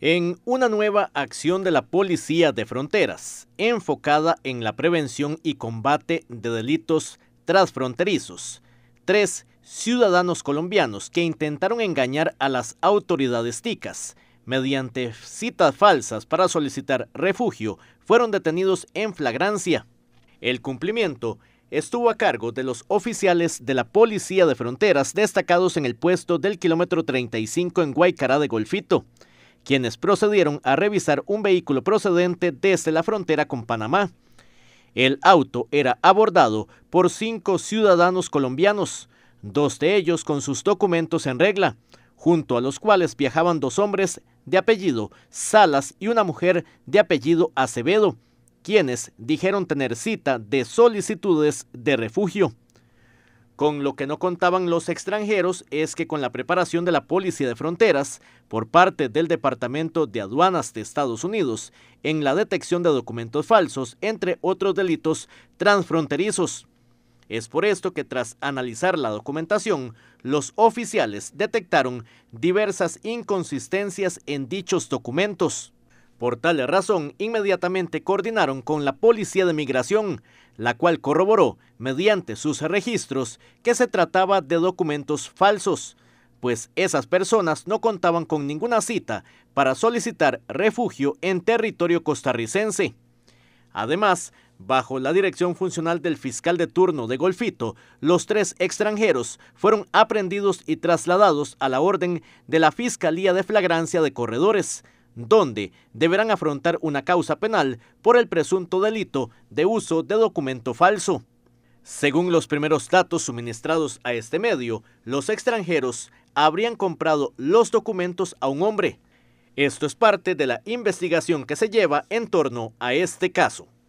en una nueva acción de la Policía de Fronteras, enfocada en la prevención y combate de delitos transfronterizos. Tres ciudadanos colombianos que intentaron engañar a las autoridades ticas mediante citas falsas para solicitar refugio fueron detenidos en flagrancia. El cumplimiento estuvo a cargo de los oficiales de la Policía de Fronteras destacados en el puesto del kilómetro 35 en Guaycará de Golfito quienes procedieron a revisar un vehículo procedente desde la frontera con Panamá. El auto era abordado por cinco ciudadanos colombianos, dos de ellos con sus documentos en regla, junto a los cuales viajaban dos hombres de apellido Salas y una mujer de apellido Acevedo, quienes dijeron tener cita de solicitudes de refugio. Con lo que no contaban los extranjeros es que con la preparación de la Policía de Fronteras por parte del Departamento de Aduanas de Estados Unidos en la detección de documentos falsos, entre otros delitos transfronterizos. Es por esto que tras analizar la documentación, los oficiales detectaron diversas inconsistencias en dichos documentos. Por tal razón, inmediatamente coordinaron con la Policía de Migración, la cual corroboró, mediante sus registros, que se trataba de documentos falsos, pues esas personas no contaban con ninguna cita para solicitar refugio en territorio costarricense. Además, bajo la dirección funcional del fiscal de turno de Golfito, los tres extranjeros fueron aprendidos y trasladados a la orden de la Fiscalía de Flagrancia de Corredores, donde deberán afrontar una causa penal por el presunto delito de uso de documento falso. Según los primeros datos suministrados a este medio, los extranjeros habrían comprado los documentos a un hombre. Esto es parte de la investigación que se lleva en torno a este caso.